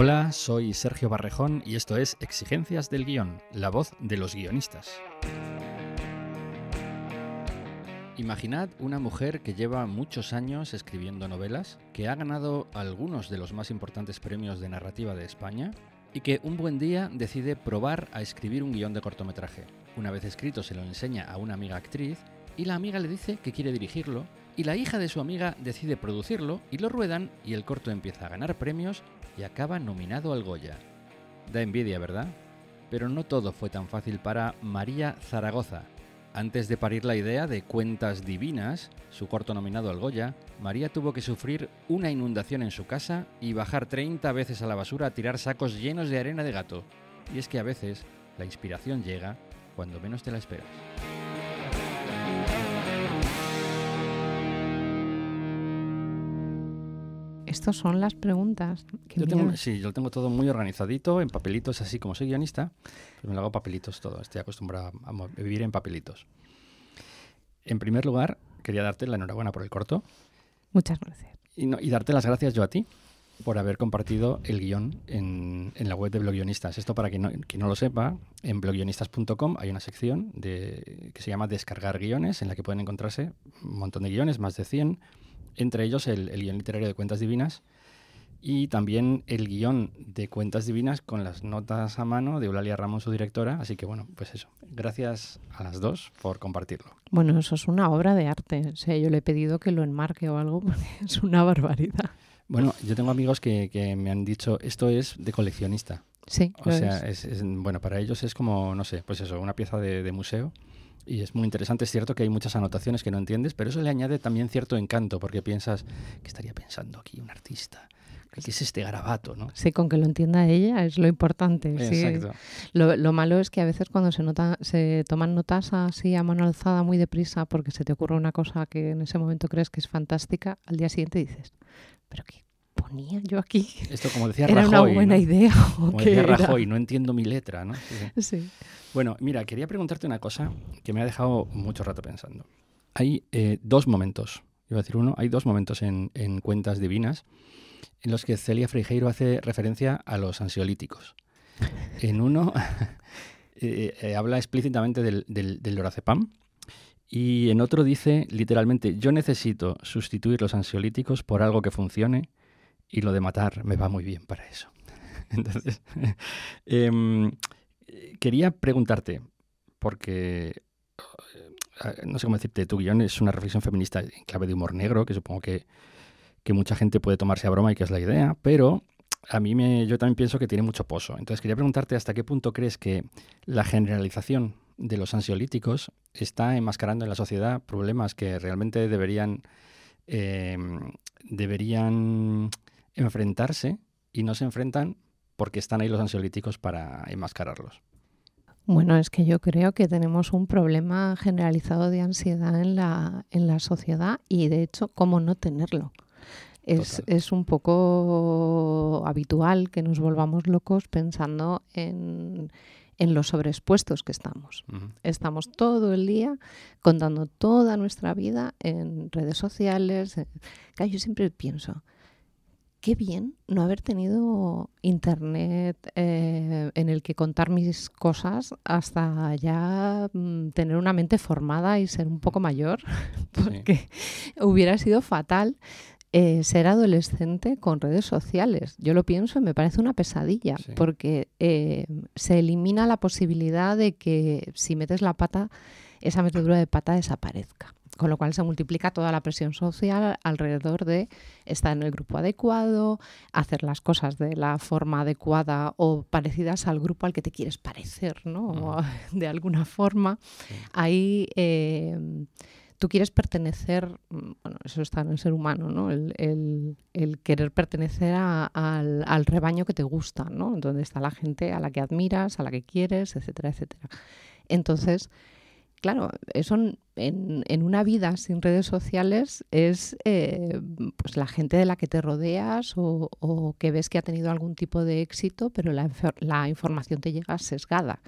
Hola, soy Sergio Barrejón y esto es Exigencias del Guión, la voz de los guionistas. Imaginad una mujer que lleva muchos años escribiendo novelas, que ha ganado algunos de los más importantes premios de narrativa de España y que un buen día decide probar a escribir un guión de cortometraje. Una vez escrito se lo enseña a una amiga actriz y la amiga le dice que quiere dirigirlo y la hija de su amiga decide producirlo y lo ruedan y el corto empieza a ganar premios y acaba nominado al Goya. Da envidia, ¿verdad? Pero no todo fue tan fácil para María Zaragoza. Antes de parir la idea de Cuentas Divinas, su corto nominado al Goya, María tuvo que sufrir una inundación en su casa y bajar 30 veces a la basura a tirar sacos llenos de arena de gato. Y es que a veces la inspiración llega cuando menos te la esperas. Estas son las preguntas. Que yo tengo, sí, yo lo tengo todo muy organizadito, en papelitos, así como soy guionista, pero me lo hago papelitos todo. Estoy acostumbrado a, vivir en papelitos. En primer lugar, quería darte la enhorabuena por el corto. Muchas gracias. Y, y darte las gracias yo a ti por haber compartido el guión en, la web de guionistas Esto para quien no, lo sepa, en blogguionistas.com hay una sección de, que se llama Descargar guiones, en la que pueden encontrarse un montón de guiones, más de 100 entre ellos el, guión literario de Cuentas Divinas y también el guión de Cuentas Divinas con las notas a mano de Eulalia Ramón, su directora. Así que bueno, pues eso. Gracias a las dos por compartirlo. Bueno, eso es una obra de arte. O sea, yo le he pedido que lo enmarque o algo, porque es una barbaridad. Bueno, yo tengo amigos que, me han dicho, esto es de coleccionista. Sí. O sea, es. bueno, para ellos es como, no sé, pues eso, una pieza de museo y es muy interesante. Es cierto que hay muchas anotaciones que no entiendes, pero eso le añade también cierto encanto porque piensas, ¿qué estaría pensando aquí un artista? ¿Qué es este garabato? ¿no? Sí, con que lo entienda ella es lo importante. Sí. Lo, malo es que a veces cuando se, nota, se toman notas así a mano alzada muy deprisa porque se te ocurre una cosa que en ese momento crees que es fantástica, al día siguiente dices, ¿pero qué ponía yo aquí? Esto, como decía ¿Era una buena idea? como decía Rajoy, no entiendo mi letra, ¿no? Bueno, mira, quería preguntarte una cosa que me ha dejado mucho rato pensando. Hay eh, dos momentos, iba a decir uno, hay dos momentos en, Cuentas Divinas en los que Celia Freijeiro hace referencia a los ansiolíticos. En uno eh, eh, habla explícitamente del, del, y en otro dice literalmente, yo necesito sustituir los ansiolíticos por algo que funcione y lo de matar me va muy bien para eso. Entonces, em, quería preguntarte, porque eh, no sé cómo decirte, tu guión es una reflexión feminista en clave de humor negro, que supongo que, mucha gente puede tomarse a broma y que es la idea, pero a mí me, yo también pienso que tiene mucho pozo. Entonces quería preguntarte hasta qué punto crees que la generalización de los ansiolíticos está enmascarando en la sociedad problemas que realmente deberían, em, deberían enfrentarse y no se enfrentan porque están ahí los ansiolíticos para enmascararlos. Bueno, es que yo creo que tenemos un problema generalizado de ansiedad en la, en la sociedad y de hecho, ¿cómo no tenerlo? Es, un poco habitual que nos volvamos locos pensando en, en los sobreexpuestos que estamos. Estamos todo el día contando toda nuestra vida en redes sociales. yo siempre pienso, qué bien no haber tenido internet eh, en el que contar mis cosas hasta ya mm, tener una mente formada y ser un poco mayor, porque hubiera sido fatal eh, ser adolescente con redes sociales. Yo lo pienso y me parece una pesadilla, porque eh, se elimina la posibilidad de que si metes la pata, esa metedura de pata desaparezca con lo cual se multiplica toda la presión social alrededor de estar en el grupo adecuado, hacer las cosas de la forma adecuada o parecidas al grupo al que te quieres parecer, ¿no? Mm. de alguna forma. Ahí em, tú quieres pertenecer, mm, bueno, eso está en el ser humano, ¿no? El, querer pertenecer al, al, rebaño que te gusta, ¿no? Donde está la gente a la que admiras, a la que quieres, etcétera, etcétera. Entonces claro, eso en, una vida sin redes sociales es eh, pues la gente de la que te rodeas o, que ves que ha tenido algún tipo de éxito, pero la, información te llega sesgada.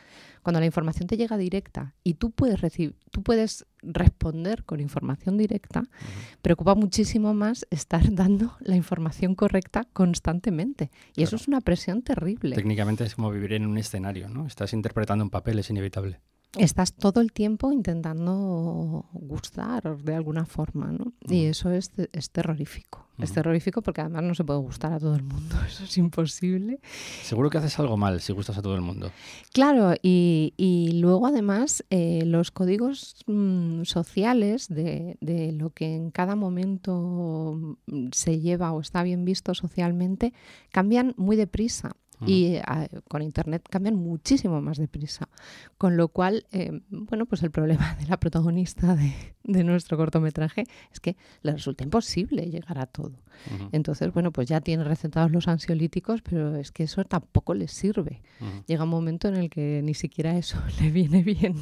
Cuando la información te llega directa y tú puedes, tú puedes responder con información directa, preocupa muchísimo más estar dando la información correcta constantemente. Y eso es una presión terrible. Técnicamente es como vivir en un escenario, ¿no? Estás interpretando un papel, es inevitable estás todo el tiempo intentando gustar de alguna forma, ¿no? Y eso es, terrorífico. Es terrorífico porque además no se puede gustar a todo el mundo, eso es imposible. Seguro que haces algo mal si gustas a todo el mundo. Claro, y, luego además eh, los códigos mm, sociales de, lo que en cada momento mm, se lleva o está bien visto socialmente cambian muy deprisa y ah, con Internet cambian muchísimo más deprisa. Con lo cual, eh, bueno, pues el problema de la protagonista de, nuestro cortometraje es que le resulta imposible llegar a todo. Entonces, bueno, pues ya tiene recetados los ansiolíticos, pero es que eso tampoco le sirve. Llega un momento en el que ni siquiera eso le viene bien.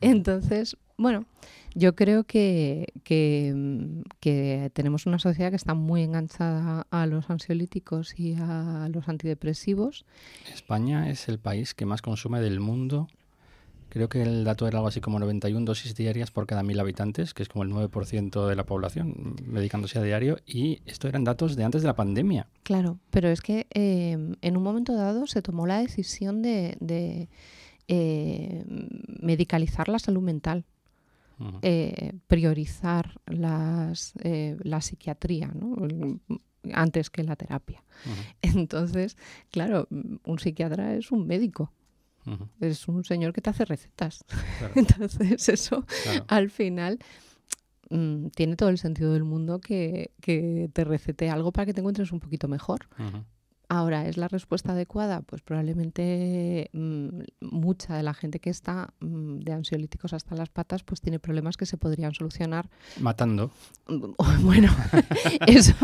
Entonces, bueno, yo creo mm, que, tenemos una sociedad que está muy enganchada a los ansiolíticos y a los antidepresivos. España es el país que más consume del mundo. Creo que el dato era algo así como 91 dosis diarias por cada mil habitantes, que es como el 9% de la población medicándose a diario. Y esto eran datos de antes de la pandemia. Claro, pero es que em, en un momento dado se tomó la decisión de, eh, medicalizar la salud mental. Eh, priorizar las, eh, la psiquiatría antes que la terapia. Entonces, claro, un psiquiatra es un médico. Es un señor que te hace recetas. Entonces, eso al final mm, tiene todo el sentido del mundo que, que, te recete algo para que te encuentres un poquito mejor. Ahora, ¿es la respuesta adecuada? Pues probablemente mm, mucha de la gente que está mm, de ansiolíticos hasta las patas, pues tiene problemas que se podrían solucionar. Matando. Mm, bueno, eso,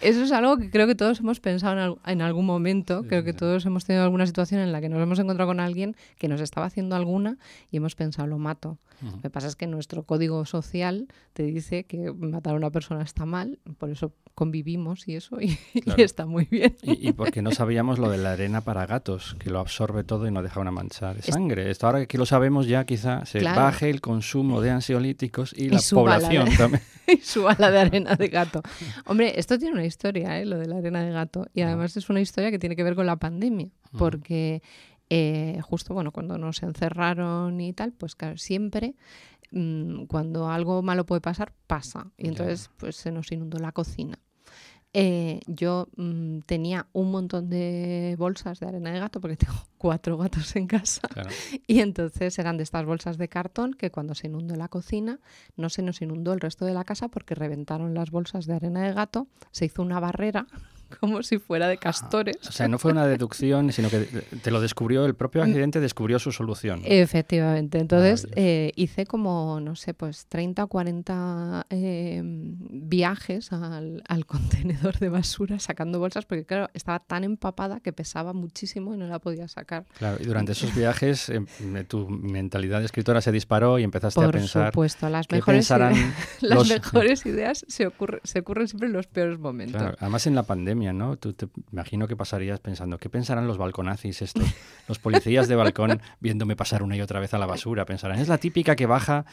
es algo que creo que todos hemos pensado en, algún momento. Creo que todos hemos tenido alguna situación en la que nos hemos encontrado con alguien que nos estaba haciendo alguna y hemos pensado, lo mato. Lo que pasa es que nuestro código social te dice que matar a una persona está mal, por eso convivimos y eso, y está muy bien. Y, porque no sabíamos lo de la arena para gatos, que lo absorbe todo y no deja una mancha de sangre. Esto ahora que lo sabemos ya quizá se baje el consumo de ansiolíticos y, la población también. y suba la de arena de gato. Hombre, esto tiene una historia, ¿eh? lo de la arena de gato. Y además es una historia que tiene que ver con la pandemia, porque eh, justo bueno, cuando nos encerraron y tal, pues siempre mm, cuando algo malo puede pasar, pasa. Y entonces pues se nos inundó la cocina. Eh, yo mm, tenía un montón de bolsas de arena de gato porque tengo cuatro gatos en casa y entonces eran de estas bolsas de cartón que cuando se inundó la cocina no se nos inundó el resto de la casa porque reventaron las bolsas de arena de gato, se hizo una barrera como si fuera de ah, castores. o sea, no fue una deducción, sino que te lo descubrió el propio mm. accidente, descubrió su solución. Efectivamente. Entonces eh, hice como, no sé, pues 30 o 40 eh, viajes al, contenedor de basura sacando bolsas, porque claro, estaba tan empapada que pesaba muchísimo y no la podía sacar. Claro, y durante esos viajes em, tu mentalidad de escritora se disparó y empezaste a pensar. Por supuesto, las, mejores ideas, se, se ocurren siempre en los peores momentos. Claro, además en la pandemia ¿no? Tú te imagino que pasarías pensando, ¿qué pensarán los balconazis estos? Los policías de balcón viéndome pasar una y otra vez a la basura. Pensarán, es la típica que baja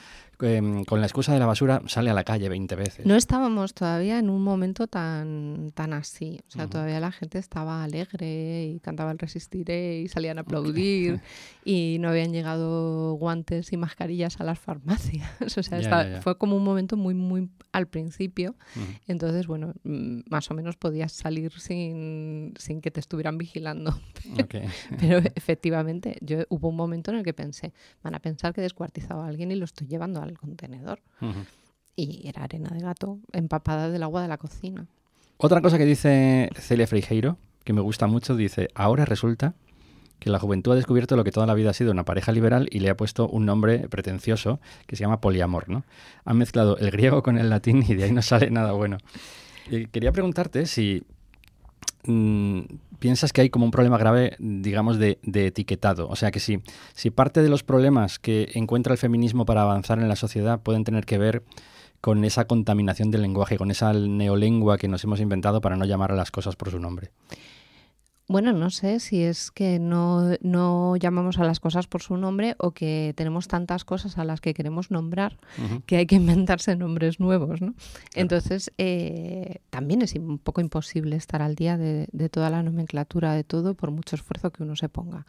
em, con la excusa de la basura, sale a la calle 20 veces. No estábamos todavía en un momento tan, tan así. O sea, todavía la gente estaba alegre y cantaba el Resistiré y salían a aplaudir y no habían llegado guantes y mascarillas a las farmacias. O sea, fue como un momento muy, muy al principio. Entonces, bueno, mm, más o menos podías salir sin, que te estuvieran vigilando. Pero efectivamente, yo hubo un momento en el que pensé, van a pensar que he descuartizado a alguien y lo estoy llevando al contenedor. Y era arena de gato empapada del agua de la cocina. Otra cosa que dice Celia Freijeiro, que me gusta mucho, dice, ahora resulta que la juventud ha descubierto lo que toda la vida ha sido una pareja liberal y le ha puesto un nombre pretencioso que se llama poliamor, ¿no? Han mezclado el griego con el latín y de ahí no sale nada bueno. quería preguntarte si Mm, piensas que hay como un problema grave, digamos, de, etiquetado. O sea que si, si parte de los problemas que encuentra el feminismo para avanzar en la sociedad pueden tener que ver con esa contaminación del lenguaje, con esa neolengua que nos hemos inventado para no llamar a las cosas por su nombre. Bueno, no sé si es que no, no, llamamos a las cosas por su nombre o que tenemos tantas cosas a las que queremos nombrar que hay que inventarse nombres nuevos, ¿no? Entonces, eh, también es un poco imposible estar al día de, toda la nomenclatura de todo por mucho esfuerzo que uno se ponga.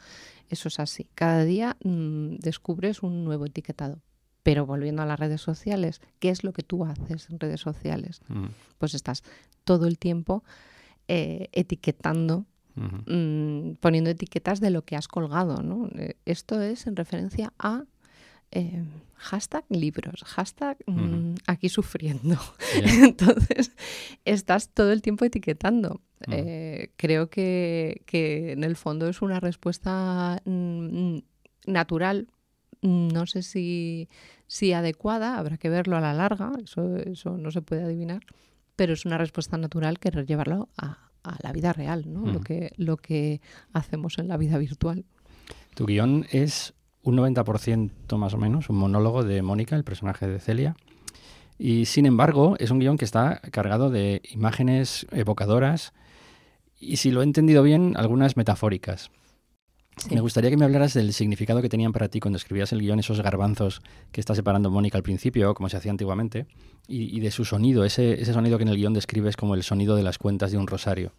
Eso es así. Cada día mm, descubres un nuevo etiquetado. Pero volviendo a las redes sociales, ¿qué es lo que tú haces en redes sociales? Pues estás todo el tiempo eh, etiquetando Mm, poniendo etiquetas de lo que has colgado. Eh, esto es en referencia a eh, hashtag libros, hashtag mm, aquí sufriendo. Entonces, estás todo el tiempo etiquetando. Eh, creo que, en el fondo es una respuesta mm, natural. No sé si, si, adecuada, habrá que verlo a la larga, eso, eso no se puede adivinar, pero es una respuesta natural querer llevarlo a, a la vida real, ¿no? Lo, mm. que, lo que hacemos en la vida virtual. Tu guión es un 90% más o menos, un monólogo de Mónica, el personaje de Celia. Y sin embargo, es un guión que está cargado de imágenes evocadoras y, si lo he entendido bien, algunas metafóricas. Me gustaría que me hablaras del significado que tenían para ti cuando escribías el guión, esos garbanzos que está separando Mónica al principio, como se hacía antiguamente, y, de su sonido, ese, sonido que en el guión describes como el sonido de las cuentas de un rosario.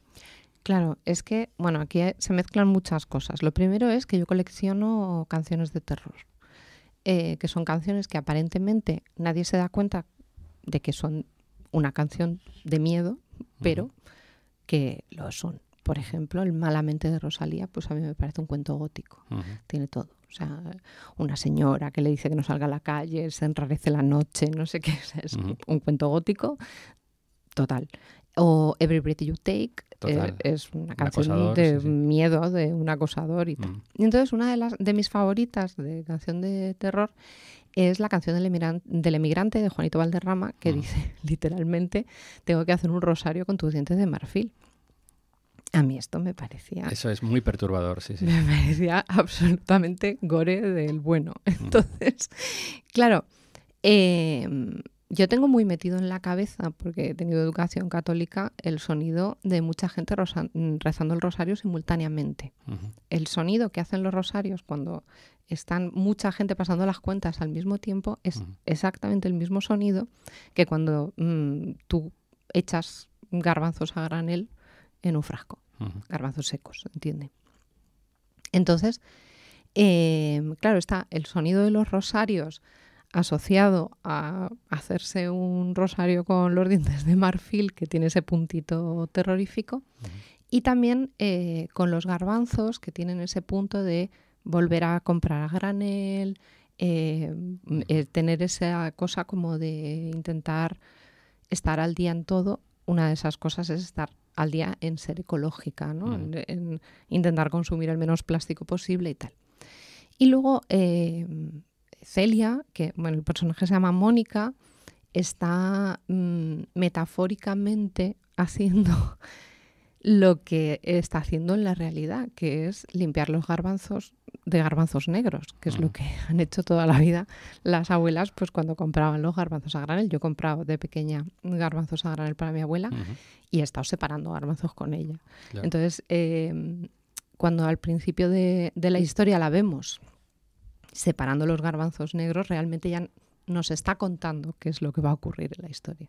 Claro, es que, bueno, aquí se mezclan muchas cosas. Lo primero es que yo colecciono canciones de terror, eh, que son canciones que aparentemente nadie se da cuenta de que son una canción de miedo, pero que lo son por ejemplo, el Malamente de Rosalía, pues a mí me parece un cuento gótico. Tiene todo. O sea, una señora que le dice que no salga a la calle, se enrarece la noche, no sé qué. Es un cuento gótico total. O Every Breath You Take eh, es una canción de miedo de un acosador y tal. Y entonces una de las de mis favoritas de canción de terror es la canción del emigrante, de Juanito Valderrama que dice literalmente tengo que hacer un rosario con tus dientes de marfil. A mí esto me parecía. Eso es muy perturbador, sí, sí. Me parecía absolutamente gore del bueno. Entonces, claro, em, yo tengo muy metido en la cabeza, porque he tenido educación católica, el sonido de mucha gente rezando el rosario simultáneamente. El sonido que hacen los rosarios cuando están mucha gente pasando las cuentas al mismo tiempo es exactamente el mismo sonido que cuando mm, tú echas garbanzos a granel en un frasco. Garbanzos secos, ¿entiende? Entonces, em, claro, está el sonido de los rosarios asociado a hacerse un rosario con los dientes de marfil, que tiene ese puntito terrorífico, y también eh, con los garbanzos, que tienen ese punto de volver a comprar a granel, em, eh, tener esa cosa como de intentar estar al día en todo. Una de esas cosas es estar al día en ser ecológica, ¿no? En, intentar consumir el menos plástico posible y tal. Y luego eh, Celia, que bueno, el personaje se llama Mónica, está mm, metafóricamente haciendo lo que está haciendo en la realidad, que es limpiar los garbanzos de garbanzos negros, que es lo mm. que han hecho toda la vida las abuelas, pues cuando compraban los garbanzos a granel. Yo he comprado de pequeña garbanzos a granel para mi abuela y he estado separando garbanzos con ella. Entonces, em, cuando al principio de, la historia la vemos separando los garbanzos negros, realmente ya nos está contando qué es lo que va a ocurrir en la historia.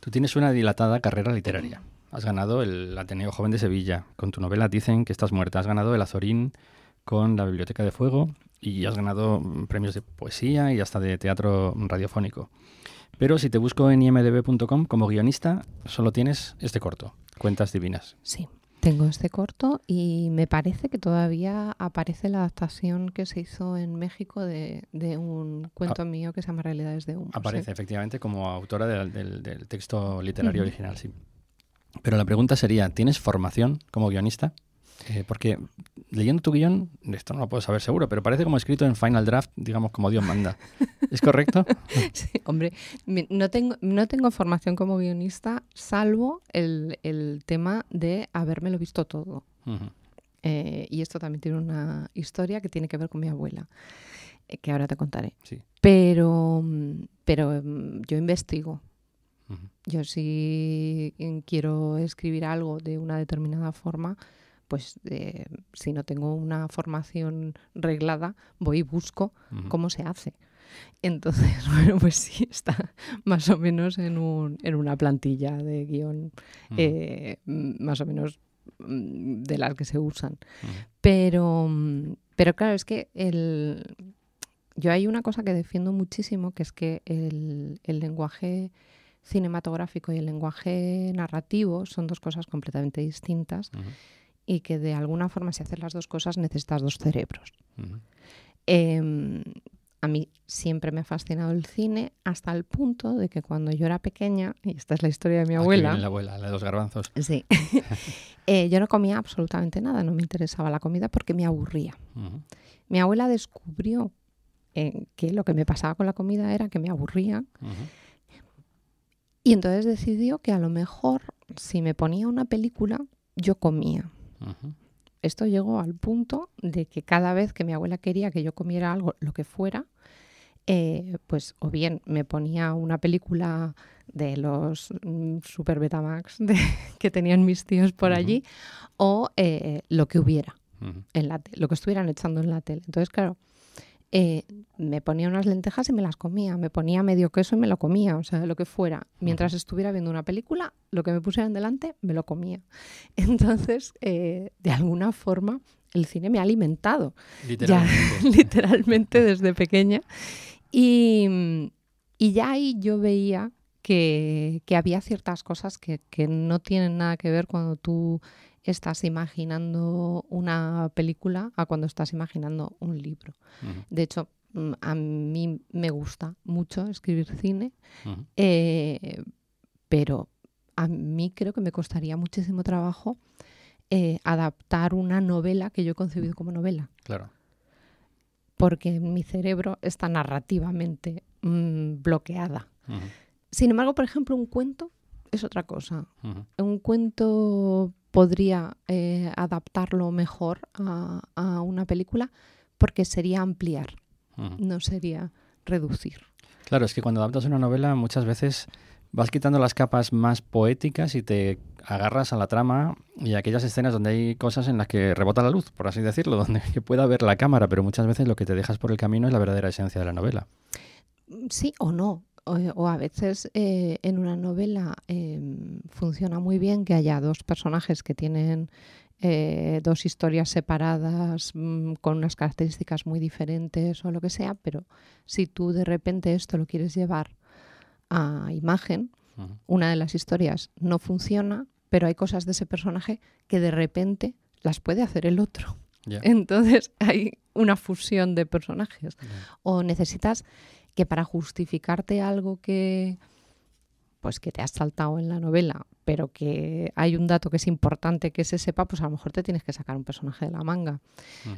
Tú tienes una dilatada carrera literaria. Has ganado el Ateneo Joven de Sevilla. Con tu novela dicen que estás muerta. Has ganado el Azorín con la Biblioteca de Fuego y has ganado mm, premios de poesía y hasta de teatro radiofónico. Pero si te busco en imdb.com como guionista, solo tienes este corto, Cuentas Divinas. Sí, tengo este corto y me parece que todavía aparece la adaptación que se hizo en México de, un cuento ah. mío que se llama Realidades de Humo. Aparece, efectivamente, como autora del, texto literario original, sí. Pero la pregunta sería, ¿tienes formación como guionista? Eh, porque leyendo tu guión, esto no lo puedo saber seguro, pero parece como escrito en Final Draft, digamos, como Dios manda. ¿Es correcto? sí, hombre, no tengo, no tengo formación como guionista, salvo el, tema de habérmelo visto todo. Eh, y esto también tiene una historia que tiene que ver con mi abuela, eh, que ahora te contaré. Pero, pero mm, yo investigo yo si mm, quiero escribir algo de una determinada forma, pues eh, si no tengo una formación reglada, voy y busco cómo se hace. Entonces, bueno, pues sí, está más o menos en, una plantilla de guión, eh, mm, más o menos mm, de las que se usan. Pero, pero claro, es que el, yo hay una cosa que defiendo muchísimo, que es que el lenguaje cinematográfico y el lenguaje narrativo son dos cosas completamente distintas y que de alguna forma si haces las dos cosas necesitas dos cerebros. Em, a mí siempre me ha fascinado el cine hasta el punto de que cuando yo era pequeña, y esta es la historia de mi ah, abuela. la abuela, de los garbanzos. Sí. Eh, yo no comía absolutamente nada, no me interesaba la comida porque me aburría. Mi abuela descubrió eh, que lo que me pasaba con la comida era que me aburría. Y entonces decidió que a lo mejor si me ponía una película, yo comía. Esto llegó al punto de que cada vez que mi abuela quería que yo comiera algo, lo que fuera, eh, pues o bien me ponía una película de los mm, Super Betamax de, que tenían mis tíos por allí, o eh, lo que hubiera, en la lo que estuvieran echando en la tele. Entonces, claro, eh, me ponía unas lentejas y me las comía, me ponía medio queso y me lo comía, o sea, lo que fuera. Mientras estuviera viendo una película, lo que me pusieran delante, me lo comía. Entonces, eh, de alguna forma, el cine me ha alimentado. Literalmente. desde pequeña. Y, ya ahí yo veía que, había ciertas cosas que, no tienen nada que ver cuando tú estás imaginando una película a cuando estás imaginando un libro. De hecho, mm, a mí me gusta mucho escribir cine, eh, pero a mí creo que me costaría muchísimo trabajo eh, adaptar una novela que yo he concebido como novela. Claro. Porque mi cerebro está narrativamente mm, bloqueada. Sin embargo, por ejemplo, un cuento es otra cosa. Un cuento podría eh, adaptarlo mejor a, una película porque sería ampliar, no sería reducir. Claro, es que cuando adaptas una novela muchas veces vas quitando las capas más poéticas y te agarras a la trama y a aquellas escenas donde hay cosas en las que rebota la luz, por así decirlo, donde que pueda ver la cámara, pero muchas veces lo que te dejas por el camino es la verdadera esencia de la novela. Sí o no, o, a veces eh, en una novela em, funciona muy bien que haya dos personajes que tienen eh, dos historias separadas mm, con unas características muy diferentes o lo que sea, pero si tú de repente esto lo quieres llevar a imagen, una de las historias no funciona, pero hay cosas de ese personaje que de repente las puede hacer el otro. Entonces hay una fusión de personajes. O necesitas que para justificarte algo que pues que te has saltado en la novela, pero que hay un dato que es importante que se sepa, pues a lo mejor te tienes que sacar un personaje de la manga.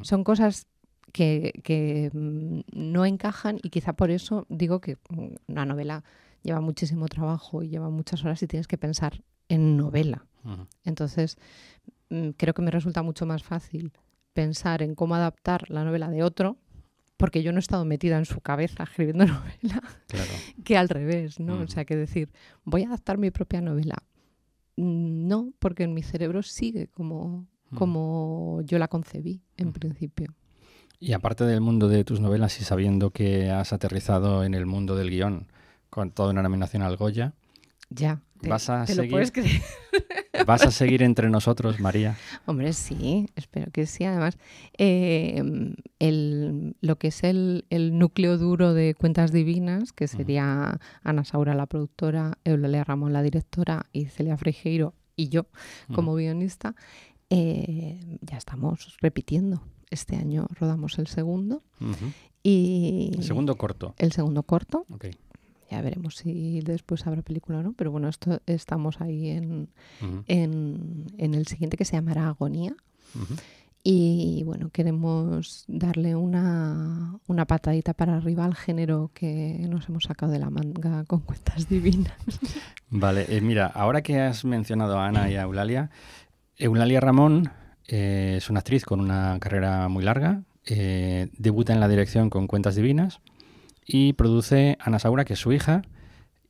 Son cosas que, que, mm, no encajan y quizá por eso digo que mm, una novela lleva muchísimo trabajo y lleva muchas horas y tienes que pensar en novela. Entonces, mm, creo que me resulta mucho más fácil pensar en cómo adaptar la novela de otro porque yo no he estado metida en su cabeza escribiendo novela, claro. que al revés, ¿no? O sea, que decir, voy a adaptar mi propia novela. Mm, no, porque en mi cerebro sigue como, como yo la concebí en principio. Y aparte del mundo de tus novelas y sabiendo que has aterrizado en el mundo del guión con toda una nominación al Goya, ya, te, vas a lo puedes creer. ¿Vas a seguir entre nosotros, María? Hombre, sí, espero que sí. Además, eh, lo que es el, núcleo duro de Cuentas Divinas, que sería Ana Saura, la productora, Eulalia Ramón, la directora, y Celia Frejeiro y yo como guionista, eh, ya estamos repitiendo. Este año rodamos el segundo. y el segundo corto. El segundo corto. Okay. Ya veremos si después habrá película o no, pero bueno, esto estamos ahí en, el siguiente que se llamará Agonía. Y bueno, queremos darle una, patadita para arriba al género que nos hemos sacado de la manga con cuentas divinas. Vale, eh, mira, ahora que has mencionado a Ana y a Eulalia, Eulalia Ramón eh, es una actriz con una carrera muy larga, eh, debuta en la dirección con Cuentas Divinas y produce Ana Saura, que es su hija,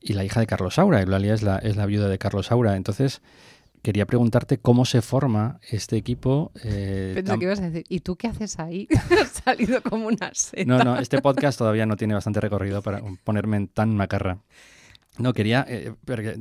y la hija de Carlos Saura. Y es la, es la viuda de Carlos Saura. Entonces, quería preguntarte cómo se forma este equipo. Eh, ibas a decir, ¿y tú qué haces ahí? Has salido como una seta. No, no, este podcast todavía no tiene bastante recorrido para ponerme en tan macarra. No, quería, eh,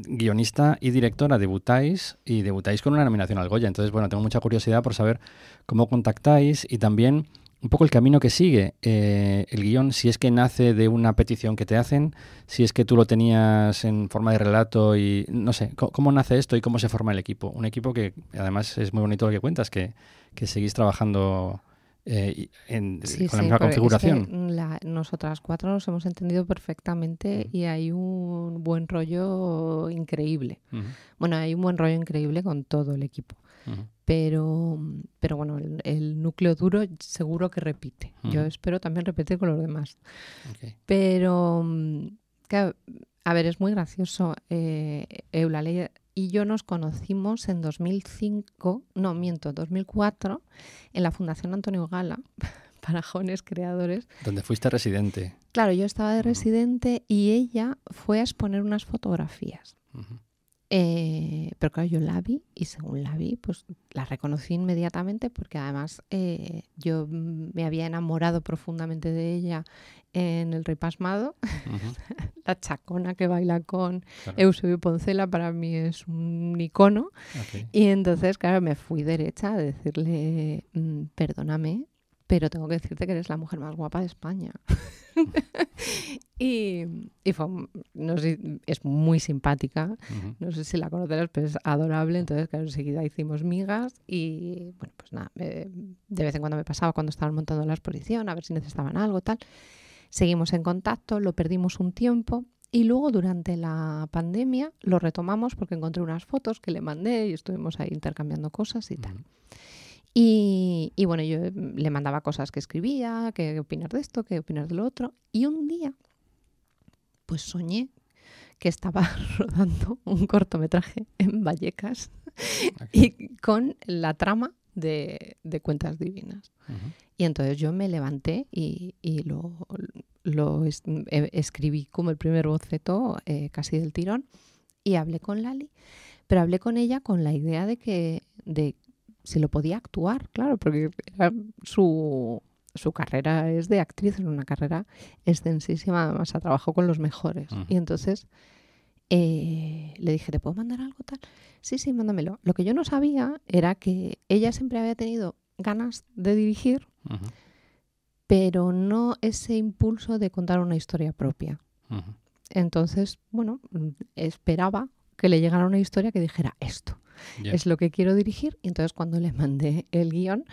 guionista y directora, debutáis y debutáis con una nominación al Goya. Entonces, bueno, tengo mucha curiosidad por saber cómo contactáis y también un poco el camino que sigue eh, el guión, si es que nace de una petición que te hacen, si es que tú lo tenías en forma de relato y no sé, ¿cómo, nace esto y cómo se forma el equipo? Un equipo que además es muy bonito lo que cuentas, que, seguís trabajando eh, en, con la misma configuración. nosotras cuatro nos hemos entendido perfectamente y hay un buen rollo increíble. Bueno, hay un buen rollo increíble con todo el equipo. Pero, pero bueno, el, núcleo duro seguro que repite. Yo espero también repetir con los demás. Pero, a ver, es muy gracioso. Eh, Eulalia y yo nos conocimos en 2005, no miento, 2004, en la Fundación Antonio Gala para jóvenes creadores. Donde fuiste residente. Claro, yo estaba de residente y ella fue a exponer unas fotografías. Pero claro, yo la vi y según la vi, pues la reconocí inmediatamente porque además eh, yo me había enamorado profundamente de ella en El rey pasmado. la chacona que baila con Eusebio Poncela para mí es un icono. Y entonces, claro, me fui derecha a decirle, mm, perdóname, pero tengo que decirte que eres la mujer más guapa de España. y, es muy simpática, no sé si la conocerás, pero es adorable, entonces claro, enseguida hicimos migas y bueno, pues nada, de vez en cuando me pasaba cuando estaban montando la exposición, a ver si necesitaban algo, tal. Seguimos en contacto, lo perdimos un tiempo. Y luego durante la pandemia lo retomamos porque encontré unas fotos que le mandé y estuvimos ahí intercambiando cosas y tal. Y, bueno, yo eh, le mandaba cosas que escribía, qué opinar de esto, qué opinar de lo otro. Y un día, pues soñé que estaba rodando un cortometraje en Vallecas ah, y con la trama de, Cuentas Divinas. Y entonces yo me levanté y, lo, eh, escribí como el primer boceto eh, casi del tirón y hablé con Lali, pero hablé con ella con la idea de que, si lo podía actuar, claro, porque su, carrera es de actriz, es una carrera extensísima, además ha trabajado con los mejores. Y entonces eh, le dije, ¿te puedo mandar algo tal? Sí, sí, mándamelo. Lo que yo no sabía era que ella siempre había tenido ganas de dirigir, pero no ese impulso de contar una historia propia. Entonces, bueno, esperaba que le llegara una historia que dijera esto es lo que quiero dirigir. Y entonces cuando le mandé el guión,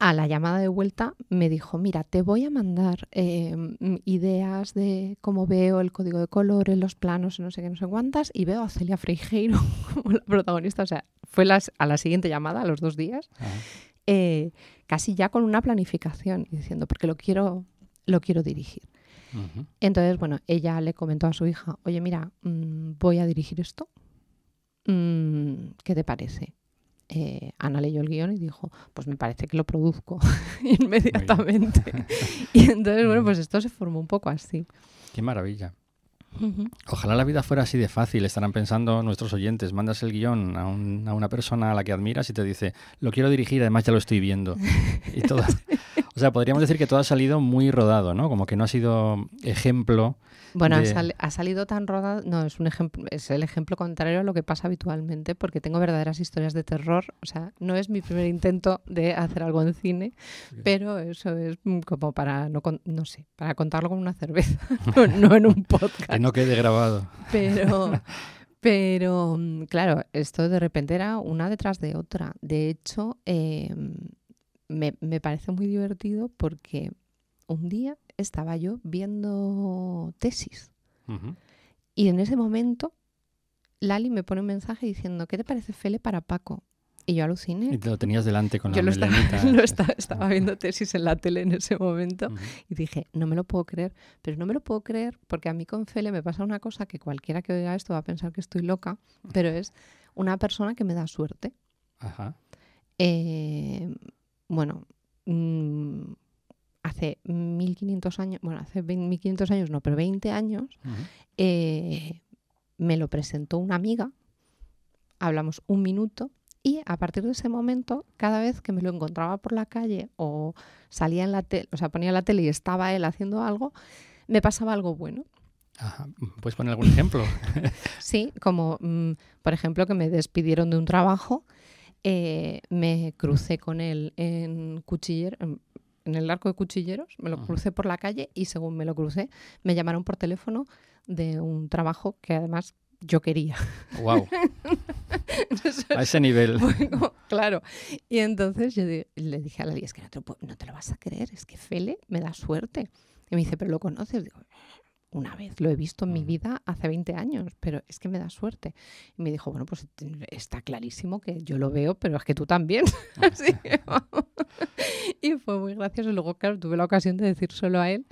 a la llamada de vuelta me dijo, mira, te voy a mandar em, ideas de cómo veo el código de colores, los planos, no sé qué, no sé cuántas, y veo a Celia Freijeiro como la protagonista. O sea, fue a la siguiente llamada, a los dos días, ah. eh, casi ya con una planificación, diciendo, porque lo quiero, lo quiero dirigir. Entonces, bueno, ella le comentó a su hija, oye, mira, mm, voy a dirigir esto, mmm, ¿qué te parece? Eh, Ana leyó el guión y dijo, pues me parece que lo produzco inmediatamente. y entonces, bueno, pues mm. esto se formó un poco así. Qué maravilla. Ojalá la vida fuera así de fácil, estarán pensando nuestros oyentes. Mandas el guión a, a, una persona a la que admiras y te dice, lo quiero dirigir, además ya lo estoy viendo. Y todo. o sea, podríamos decir que todo ha salido muy rodado, ¿no? Como que no ha sido ejemplo bueno, ha, salido tan rodado. No, es un ejemplo, es el ejemplo contrario a lo que pasa habitualmente, porque tengo verdaderas historias de terror. O sea, no es mi primer intento de hacer algo en cine, pero eso es como para no, sé, para contarlo con una cerveza, no, en un podcast. que no quede grabado. Pero. Pero mm, claro, esto de repente era una detrás de otra. De hecho, em, me, me, parece muy divertido porque un día estaba yo viendo tesis. Y en ese momento, Lali me pone un mensaje diciendo, ¿qué te parece Fele para Paco? Y yo aluciné. Y lo tenías delante con la Yo estaba, eh. viendo tesis en la tele en ese momento y dije, no me lo puedo creer. Pero no me lo puedo creer porque a mí con Fele me pasa una cosa que cualquiera que oiga esto va a pensar que estoy loca, pero es una persona que me da suerte. Ajá. Eh, bueno, mm, hace 1500 años, bueno, hace 1500 años no, pero 20 años, eh, me lo presentó una amiga, hablamos un minuto y a partir de ese momento, cada vez que me lo encontraba por la calle o salía en la tele, o sea, ponía la tele y estaba él haciendo algo, me pasaba algo bueno. Ajá. ¿Puedes poner algún ejemplo? sí, como mm, por ejemplo que me despidieron de un trabajo, eh, me crucé con él en Cuchiller, mm, en el arco de cuchilleros, me lo crucé por la calle y según me lo crucé, me llamaron por teléfono de un trabajo que además yo quería. ¡Wow! a ese nivel. claro. Y entonces yo le dije a la es que no te, lo vas a creer, es que Fele me da suerte. Y me dice, pero lo conoces. Digo, una vez, lo he visto en mi vida hace 20 años, pero es que me da suerte. Y me dijo, bueno, pues está clarísimo que yo lo veo, pero es que tú también. Ah. Así que vamos fue muy gracioso. Luego, claro, tuve la ocasión de decir solo a él,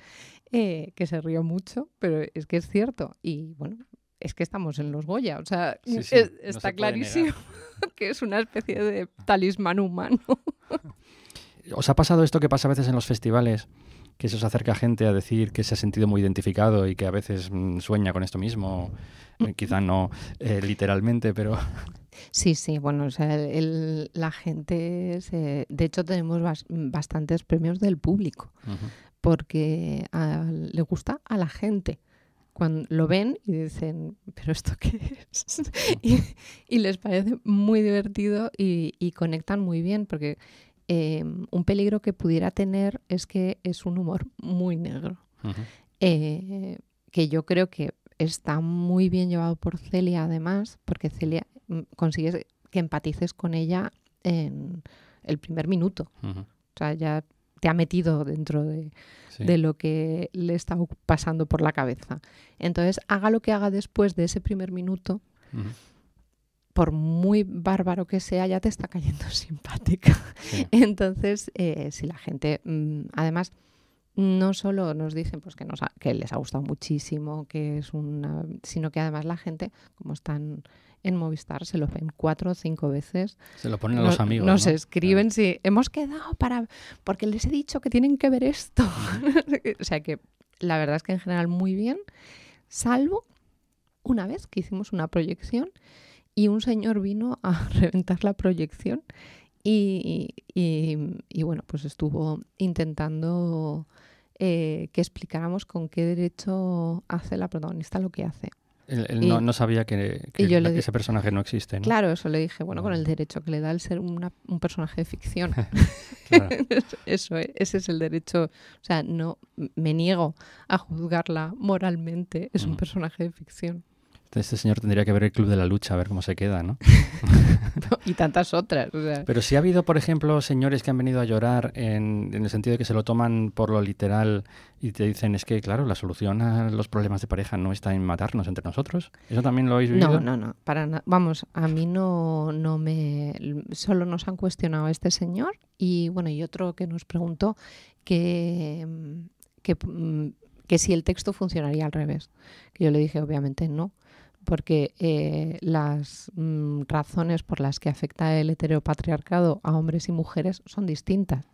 eh, que se rió mucho, pero es que es cierto. Y bueno, es que estamos en los Goya, o sea, eh, está clarísimo que es una especie de talismán humano. ¿Os ha pasado esto que pasa a veces en los festivales? que eso se acerca a gente a decir que se ha sentido muy identificado y que a veces mm, sueña con esto mismo, eh, quizá no eh, literalmente, pero... Sí, sí, bueno, o sea, la gente, de hecho tenemos bastantes premios del público, porque le gusta a la gente cuando lo ven y dicen, ¿pero esto qué es? y, les parece muy divertido y, conectan muy bien, porque Em, un peligro que pudiera tener es que es un humor muy negro, eh, que yo creo que está muy bien llevado por Celia además, porque Celia mm, consigues que empatices con ella en el primer minuto. O sea, ya te ha metido dentro de, lo que le está pasando por la cabeza. Entonces, haga lo que haga después de ese primer minuto, por muy bárbaro que sea, ya te está cayendo simpática. Entonces, eh, si la gente, mm, además, no solo nos dicen pues, que, que les ha gustado muchísimo, que es una, sino que además la gente, como están en Movistar, se lo ven cuatro o cinco veces. Se lo ponen a los amigos. Nos escriben sí, hemos quedado para. porque les he dicho que tienen que ver esto. o sea que la verdad es que en general muy bien, salvo una vez que hicimos una proyección y un señor vino a reventar la proyección y, bueno, pues estuvo intentando eh, que explicáramos con qué derecho hace la protagonista lo que hace. Él, no, sabía que, ese personaje no existe. Claro, eso le dije, bueno, con el ah. derecho que le da el ser un personaje de ficción. eso, ese es el derecho. O sea, no me niego a juzgarla moralmente, es un mm. personaje de ficción. Este señor tendría que ver el Club de la Lucha, a ver cómo se queda, ¿no? y tantas otras. Pero si ha habido, por ejemplo, señores que han venido a llorar en, el sentido de que se lo toman por lo literal y te dicen, es que, claro, la solución a los problemas de pareja no está en matarnos entre nosotros. ¿Eso también lo habéis visto. No, no, no. Para Vamos, a mí no, no me... Solo nos han cuestionado este señor y, bueno, y otro que nos preguntó que... Mm, mm, que si el texto funcionaría al revés. yo le dije, obviamente no porque eh, las mm, razones por las que afecta el heteropatriarcado a hombres y mujeres son distintas.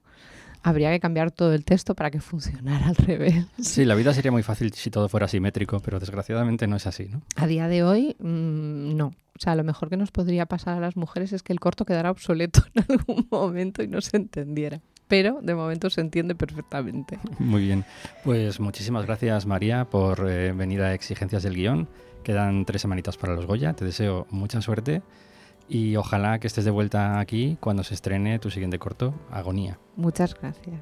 Habría que cambiar todo el texto para que funcionara al revés. Sí, la vida sería muy fácil si todo fuera simétrico, pero desgraciadamente no es así, A día de hoy, mm, no. O sea, lo mejor que nos podría pasar a las mujeres es que el corto quedara obsoleto en algún momento y no se entendiera pero de momento se entiende perfectamente. Muy bien, pues muchísimas gracias María por eh, venir a Exigencias del Guión. Quedan tres semanitas para los Goya, te deseo mucha suerte y ojalá que estés de vuelta aquí cuando se estrene tu siguiente corto, Agonía. Muchas gracias.